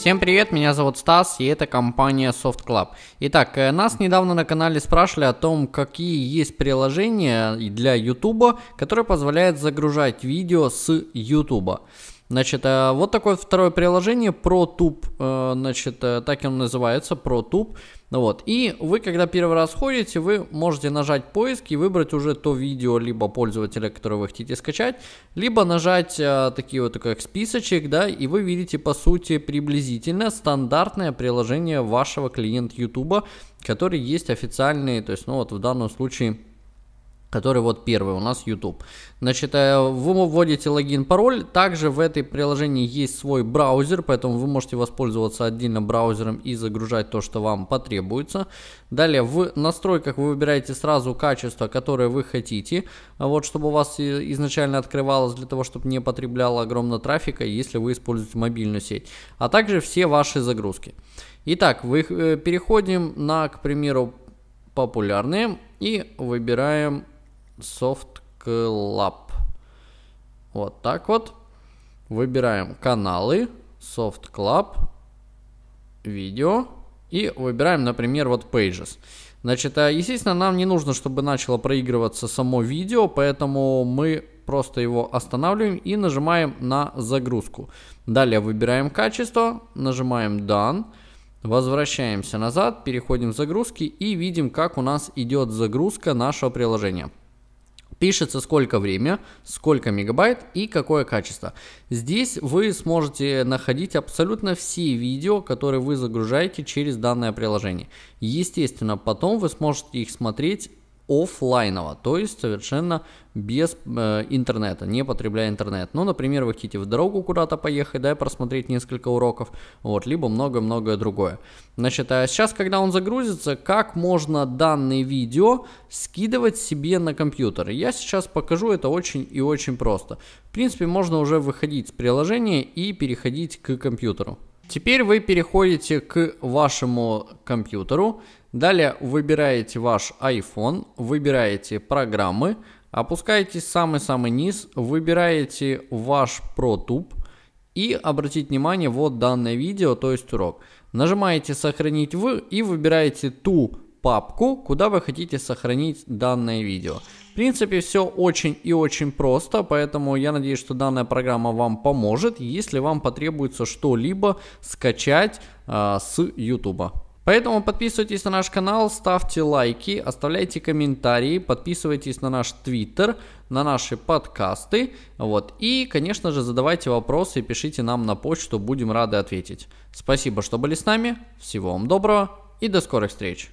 Всем привет, меня зовут Стас, и это компания Soft Club. Итак, э, нас недавно на канале спрашивали о том, какие есть приложения для YouTube, которые позволяют загружать видео с YouTube. Значит, э, вот такое второе приложение, ProTube, э, значит, э, так оно называется, ProTube. Вот. И вы, когда первый раз ходите, вы можете нажать поиск и выбрать уже то видео либо пользователя, которое вы хотите скачать, либо нажать такие вот как списочек, да, и вы видите по сути приблизительно стандартное приложение вашего клиента YouTube, который есть официальный, то есть, ну вот в данном случае который вот первый у нас YouTube. Значит, э, вы вводите логин, пароль. Также в этой приложении есть свой браузер, поэтому вы можете воспользоваться отдельно браузером и загружать то, что вам потребуется. Далее в настройках вы выбираете сразу качество, которое вы хотите, вот чтобы у вас изначально открывалось для того, чтобы не потребляло огромно трафика, если вы используете мобильную сеть, а также все ваши загрузки. Итак, вы э, переходим на, к примеру, популярные и выбираем Soft Club. Вот так вот. Выбираем каналы, Soft Club, видео и выбираем, например, вот Pages. Значит, а, естественно, нам не нужно, чтобы начало проигрываться само видео, поэтому мы просто его останавливаем и нажимаем на загрузку. Далее выбираем качество, нажимаем Done, возвращаемся назад, переходим в загрузки и видим, как у нас идет загрузка нашего приложения. Пишется сколько время, сколько мегабайт и какое качество. Здесь вы сможете находить абсолютно все видео, которые вы загружаете через данное приложение. Естественно, потом вы сможете их смотреть офлайново, то есть совершенно без э, интернета, не потребляя интернет. Ну, например, вы хотите в дорогу куда-то поехать, да, и просмотреть несколько уроков, вот, либо многое многое другое. Значит, а сейчас, когда он загрузится, как можно данные видео скидывать себе на компьютер? Я сейчас покажу это очень и очень просто. В принципе, можно уже выходить с приложения и переходить к компьютеру. Теперь вы переходите к вашему компьютеру, далее выбираете ваш iPhone, выбираете программы, опускаетесь в самый-самый низ, выбираете ваш ProTube и обратите внимание вот данное видео, то есть урок. Нажимаете «Сохранить в» и выбираете ту папку, куда вы хотите сохранить данное видео. В принципе, все очень и очень просто, поэтому я надеюсь, что данная программа вам поможет, если вам потребуется что-либо скачать э, с YouTube. Поэтому подписывайтесь на наш канал, ставьте лайки, оставляйте комментарии, подписывайтесь на наш твиттер, на наши подкасты. Вот. И, конечно же, задавайте вопросы и пишите нам на почту, будем рады ответить. Спасибо, что были с нами, всего вам доброго и до скорых встреч!